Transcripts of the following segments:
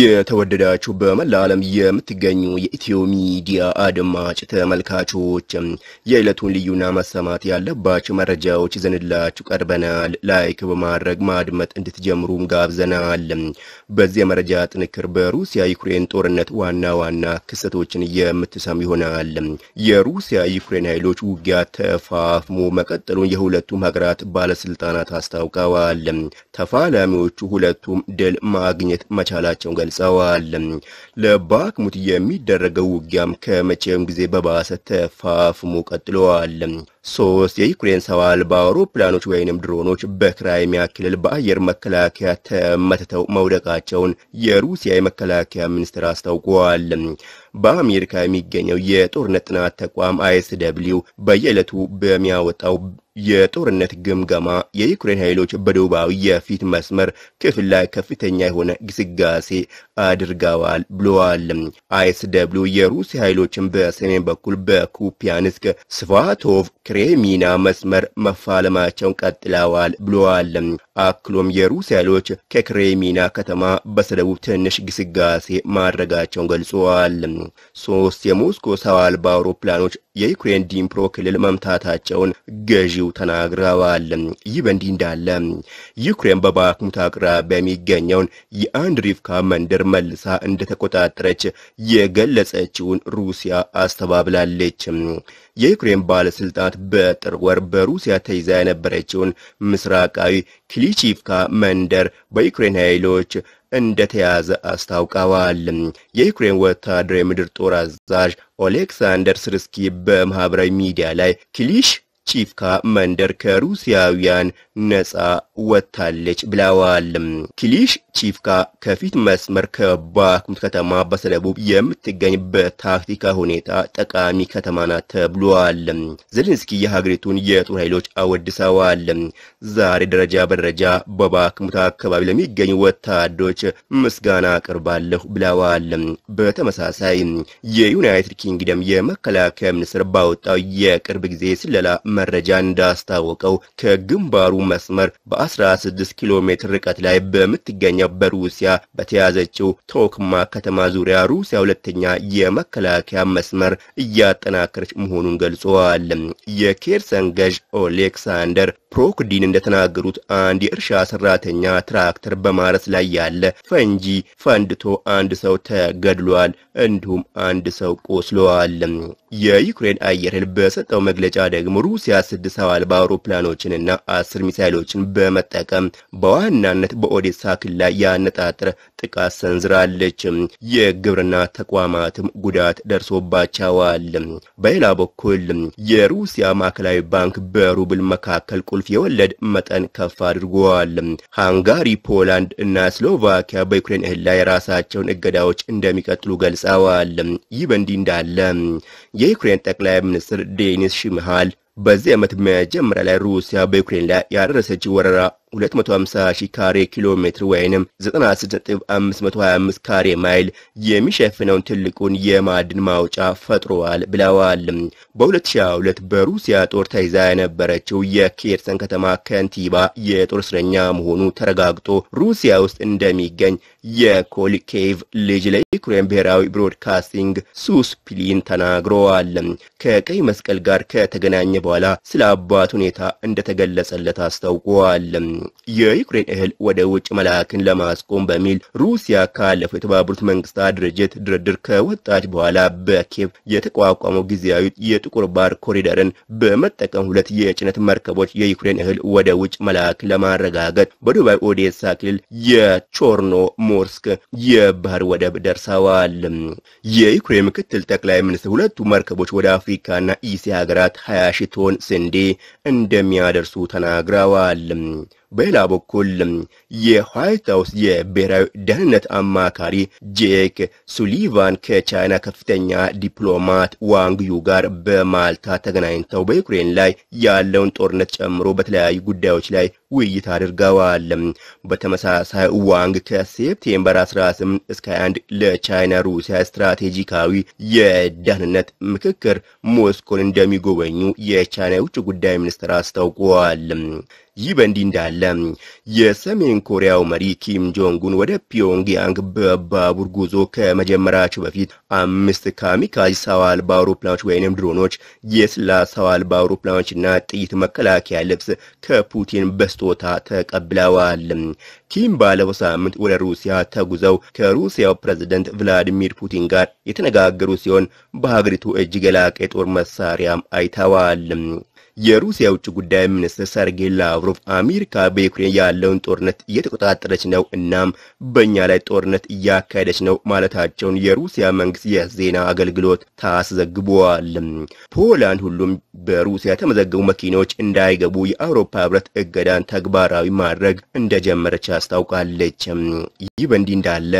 የተወደዳችሁ በመላ ዓለም የምትገኙ የኢትዮ ሚዲያ አድማጭ ተመልካቾች የዕለቱን ልዩና መሰማት ያለባቸው መረጃዎች ይዘንላችሁ ቀርበናል። ላይክ በማድረግ ማድመጥ እንድትጀምሩም ጋብዘናል። በዚህ የመረጃ ጥንክር በሩሲያ ዩክሬን ጦርነት ዋና ዋና ክስተቶችን የምትሰሙ ይሆናል። የሩሲያ ዩክሬን ኃይሎች ውጊያ ተፋፍሞ መቀጠሉን የሁለቱም ሀገራት ባለስልጣናት አስታውቀዋል። ተፋላሚዎቹ ሁለቱም ድል ማግኘት መቻላቸውን ገልጸዋል። ለባክሙት የሚደረገው ውጊያም ከመቼውም ጊዜ በባሰ ተፋፍሞ ቀጥለዋል። ሶስት የዩክሬን ሰው አልባ አውሮፕላኖች ወይንም ድሮኖች በክራይሚያ ክልል በአየር መከላከያ ተመትተው መውደቃቸውን የሩሲያ የመከላከያ ሚኒስትር አስታውቀዋል። በአሜሪካ የሚገኘው የጦርነት ጥናት ተቋም ደብሊው በየዕለቱ በሚያወጣው የጦርነት ግምገማ የዩክሬን ኃይሎች በደቡባዊ የፊት መስመር ክፍል ላይ ከፍተኛ የሆነ ግስጋሴ አድርገዋል ብለዋል። አይስ ደብሊው የሩሲያ ኃይሎችን በሰሜን በኩል በኩፒያንስክ ስቫቶቭ ክሬሚና መስመር መፋለማቸውን ቀጥለዋል ብለዋል። አክሎም የሩሲያ ኃይሎች ከክሬሚና ከተማ በስተደቡብ ትንሽ ግስጋሴ ማድረጋቸውን ገልጸዋል። ሶስት የሞስኮ ሰው አልባ አውሮፕላኖች የዩክሬን ዲምፕሮ ክልል መምታታቸውን ገዢው ተናግረዋል። ይህ በእንዲህ እንዳለ ዩክሬን በባክሙት አቅራቢያ የሚገኘውን የአንድ ሪፍካ መንደር መልሳ እንደተቆጣጠረች የገለጸችውን ሩሲያ አስተባብላለች። የዩክሬን ባለስልጣናት በጥር ወር በሩሲያ ተይዛ የነበረችውን ምስራቃዊ ክሊቺፍካ መንደር በዩክሬን ኃይሎች እንደተያዘ አስታውቀዋል። የዩክሬን ወታደራዊ ምድር ጦር አዛዥ ኦሌክሳንደር ስርስኪ በማህበራዊ ሚዲያ ላይ ክሊሽ ቺፍካ መንደር ከሩሲያውያን ነጻ ወጥታለች ብለዋል። ክሊሽ ቺፍካ ከፊት መስመር ከባክሙት ከተማ በስተደቡብ የምትገኝ በታክቲካ ሁኔታ ጠቃሚ ከተማ ናት ተብሏል። ዘለንስኪ የሀገሪቱን የጦር ኃይሎች አወድሰዋል። ዛሬ ደረጃ በደረጃ በባክሙት አካባቢ ለሚገኙ ወታደሮች ምስጋና አቅርባለሁ ብለዋል። በተመሳሳይ የዩናይትድ ኪንግደም የመከላከያ ሚኒስትር ባወጣው የቅርብ ጊዜ ስለላ መረጃ እንዳስታወቀው ከግንባሩ መስመር በ16 ኪሎ ሜትር ርቀት ላይ በምትገኝ በምዕራባዊኛው በሩሲያ በተያዘችው ቶክማ ከተማ ዙሪያ ሩሲያ ሁለተኛ የመከላከያ መስመር እያጠናከረች መሆኑን ገልጸዋል። የኬርሰን ገዥ ኦሌክሳንደር ፕሮክዲን እንደተናገሩት አንድ የእርሻ ሰራተኛ ትራክተር በማረስ ላይ ያለ ፈንጂ ፈንድቶ አንድ ሰው ተገድሏል፣ እንዲሁም አንድ ሰው ቆስሏል። የዩክሬን አየር ኃይል በሰጠው መግለጫ ደግሞ ሩሲያ ስድስት ሰው አልባ አውሮፕላኖችንና አስር ሚሳይሎችን በመጠቀም በዋናነት በኦዴሳ ክልል ላይ ያነጣጠረ ጥቃት ሰንዝራለች። የግብርና ተቋማትም ጉዳት ደርሶባቸዋል። በሌላ በኩል የሩሲያ ማዕከላዊ ባንክ በሩብል መካከል ቁልፍ የወለድ መጠን ከፍ አድርጓል። ሃንጋሪ፣ ፖላንድ እና ስሎቫኪያ በዩክሬን እህል ላይ የራሳቸውን እገዳዎች እንደሚቀጥሉ ገልጸዋል። ይህ በእንዲህ እንዳለ የዩክሬን ጠቅላይ ሚኒስትር ዴኒስ ሽምሃል በዚህ ዓመት መጀመሪያ ላይ ሩሲያ በዩክሬን ላይ ያደረሰች ወረራ 250 ካሬ ኪሎ ሜትር ወይንም 96525 ካሬ ማይል የሚሸፍነውን ትልቁን የማዕድን ማውጫ ፈጥሯል ብለዋል። በ2022 በሩሲያ ጦር ተይዛ የነበረችው የኬርሰን ከተማ ከንቲባ የጦር እስረኛ መሆኑ ተረጋግጦ ሩሲያ ውስጥ እንደሚገኝ የኮልኬቭ ልጅ ለዩክሬን ብሔራዊ ብሮድካስቲንግ ሱስፕሊን ተናግረዋል። ከቀይ መስቀል ጋር ከተገናኘ በኋላ ስለ አባት ሁኔታ እንደተገለጸለት አስታውቀዋል። የዩክሬን እህል ወደ ውጭ መላክን ለማስቆም በሚል ሩሲያ ካለፈው የተባበሩት መንግስታት ድርጅት ድርድር ከወጣች በኋላ በኬቭ የተቋቋመው ጊዜያዊ የጥቁር ባህር ኮሪደርን በመጠቀም ሁለት የጭነት መርከቦች የዩክሬን እህል ወደ ውጭ መላክን ለማረጋገጥ በዱባይ ኦዴሳ ክልል የቾርኖ ሞርስክ የባህር ወደብ ደርሰዋል። የዩክሬን ምክትል ጠቅላይ ሚኒስትር ሁለቱ መርከቦች ወደ አፍሪካና ኢሲያ ሀገራት 20 ሺ ቶን ስንዴ እንደሚያደርሱ ተናግረዋል። በሌላ በኩል የዋይት ሀውስ የብሔራዊ ደህንነት አማካሪ ጄክ ሱሊቫን ከቻይና ከፍተኛ ዲፕሎማት ዋንግዩ ጋር በማልታ ተገናኝተው በዩክሬን ላይ ያለውን ጦርነት ጨምሮ በተለያዩ ጉዳዮች ላይ ውይይት አድርገዋል። በተመሳሳይ ዋንግ ከሴፕቴምበር 18 እስከ 21 ለቻይና ሩሲያ ስትራቴጂካዊ የደህንነት ምክክር ሞስኮን እንደሚጎበኙ የቻይና የውጭ ጉዳይ ሚኒስትር አስታውቀዋል። ይህ በእንዲህ እንዳለ የሰሜን ኮሪያው መሪ ኪም ጆንጉን ወደ ፒዮንግያንግ በባቡር ጉዞ ከመጀመራቸው በፊት አምስት ካሚካዚ ሰው አልባ አውሮፕላኖች ወይንም ድሮኖች፣ የስላ ሰው አልባ አውሮፕላኖችና ጥይት መከላከያ ልብስ ከፑቲን በስ ስጦታ ተቀብለዋል። ኪም ባለፈው ሳምንት ወደ ሩሲያ ተጉዘው ከሩሲያው ፕሬዝደንት ቭላዲሚር ፑቲን ጋር የተነጋገሩ ሲሆን በሀገሪቱ እጅግ የላቀ የጦር መሳሪያም አይተዋል። የሩሲያ ውጭ ጉዳይ ሚኒስትር ሰርጌይ ላቭሮቭ አሜሪካ በዩክሬን ያለውን ጦርነት እየተቆጣጠረች ነው፣ እናም በእኛ ላይ ጦርነት እያካሄደች ነው ማለታቸውን የሩሲያ መንግስት የዜና አገልግሎት ታስ ዘግቧል። ፖላንድ ሁሉም በሩሲያ የተመዘገቡ መኪኖች እንዳይገቡ የአውሮፓ ህብረት እገዳን ተግባራዊ ማድረግ እንደጀመረች አስታውቃለች። ይህ በእንዲህ እንዳለ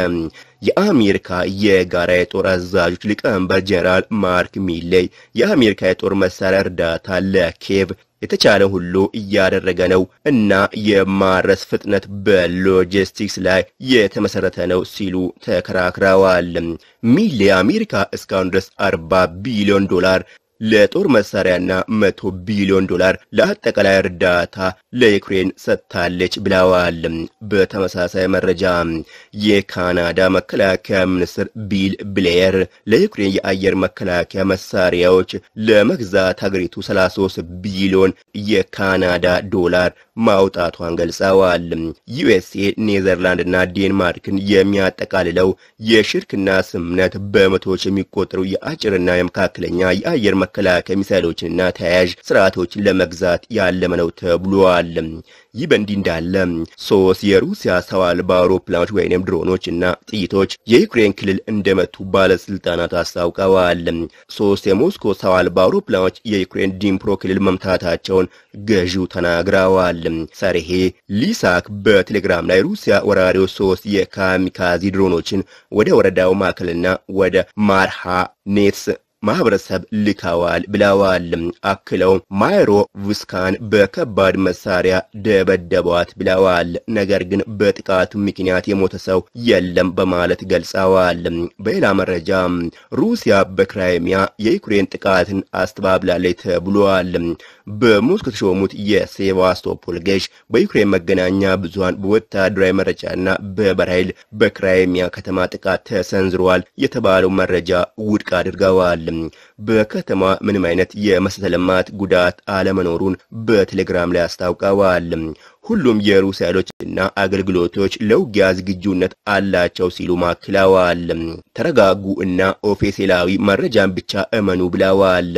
የአሜሪካ የጋራ የጦር አዛዦች ሊቀመንበር ጀነራል ማርክ ሚሌይ የአሜሪካ የጦር መሳሪያ እርዳታ ለኬቭ የተቻለ ሁሉ እያደረገ ነው እና የማረስ ፍጥነት በሎጂስቲክስ ላይ የተመሰረተ ነው ሲሉ ተከራክረዋል። ሚሌ አሜሪካ እስካሁን ድረስ 40 ቢሊዮን ዶላር ለጦር መሳሪያና መቶ ቢሊዮን ዶላር ለአጠቃላይ እርዳታ ለዩክሬን ሰጥታለች ብለዋል። በተመሳሳይ መረጃ የካናዳ መከላከያ ሚኒስትር ቢል ብሌየር ለዩክሬን የአየር መከላከያ መሳሪያዎች ለመግዛት ሀገሪቱ 33 ቢሊዮን የካናዳ ዶላር ማውጣቷን ገልጸዋል። ዩኤስኤ፣ እና ዴንማርክን የሚያጠቃልለው የሽርክና ስምምነት በመቶዎች የሚቆጠሩ የአጭርና የመካከለኛ የአየር መከላከያ ሚሳይሎችንና ተያያዥ ስርዓቶችን ለመግዛት ያለመ ነው ተብሏል። ተገልጿል። ይህ በእንዲህ እንዳለ ሶስት የሩሲያ ሰው አልባ አውሮፕላኖች ወይንም ድሮኖች እና ጥይቶች የዩክሬን ክልል እንደመቱ ባለስልጣናት አስታውቀዋል። ሶስት የሞስኮ ሰው አልባ አውሮፕላኖች የዩክሬን ዲምፕሮ ክልል መምታታቸውን ገዢው ተናግረዋል። ሰርሄ ሊሳክ በቴሌግራም ላይ ሩሲያ ወራሪዎች ሶስት የካሚካዚ ድሮኖችን ወደ ወረዳው ማዕከልና ወደ ማርሃ ኔትስ ማህበረሰብ ልካዋል ብለዋል። አክለው ማይሮ ቭስካን በከባድ መሳሪያ ደበደቧት ብለዋል። ነገር ግን በጥቃቱ ምክንያት የሞተ ሰው የለም በማለት ገልጸዋል። በሌላ መረጃ ሩሲያ በክራይሚያ የዩክሬን ጥቃትን አስተባብላለች ተብሏል። በሞስክ ከተሾሙት የሴቫስቶፖል ገዥ በዩክሬን መገናኛ ብዙሃን በወታደራዊ መረጃና በባህር ኃይል በክራይሚያ ከተማ ጥቃት ተሰንዝረዋል የተባለው መረጃ ውድቅ አድርገዋል። በከተማ ምንም አይነት የመሰረተ ልማት ጉዳት አለመኖሩን በቴሌግራም ላይ አስታውቀዋል። ሁሉም የሩሲያ ኃይሎችና አገልግሎቶች ለውጊያ ዝግጁነት አላቸው ሲሉ ማክለዋል። ተረጋጉ እና ኦፊሴላዊ መረጃን ብቻ እመኑ ብለዋል።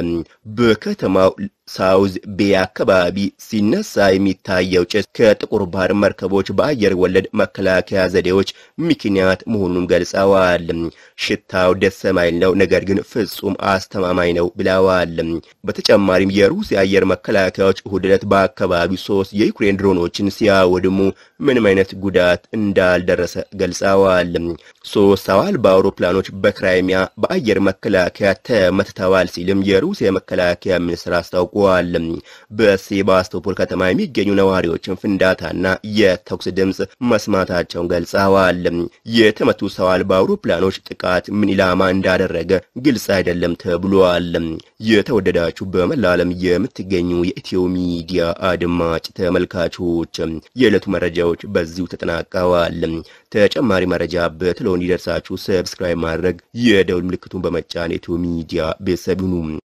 በከተማው ሳውዝ ቤ አካባቢ ሲነሳ የሚታየው ጭስ ከጥቁር ባህር መርከቦች በአየር ወለድ መከላከያ ዘዴዎች ምክንያት መሆኑን ገልጸዋል። ሽታው ደስ የማይል ነው፣ ነገር ግን ፍጹም አስተማማኝ ነው ብለዋል። በተጨማሪም የሩሲያ አየር መከላከያዎች እሁድ ዕለት በአካባቢው ሶስት የዩክሬን ድሮኖችን ሲያወድሙ ምንም አይነት ጉዳት እንዳልደረሰ ገልጸዋል። ሶስት ሰው አልባ አውሮፕላኖች በክራይሚያ በአየር መከላከያ ተመትተዋል ሲልም የሩሲያ መከላከያ ሚኒስትር አስታውቋል። አድርገዋል። በሴባስቶፖል ከተማ የሚገኙ ነዋሪዎችን ፍንዳታና የተኩስ ድምፅ መስማታቸውን ገልጸዋል። የተመቱ ሰው አልባ አውሮፕላኖች ጥቃት ምን ኢላማ እንዳደረገ ግልጽ አይደለም ተብሏል። የተወደዳችሁ በመላ ዓለም የምትገኙ የኢትዮ ሚዲያ አድማጭ ተመልካቾች የዕለቱ መረጃዎች በዚሁ ተጠናቀዋል። ተጨማሪ መረጃ በትሎን ይደርሳችሁ ሰብስክራይብ ማድረግ የደውል ምልክቱን በመጫን ኢትዮ ሚዲያ ቤተሰብ ይሁኑ።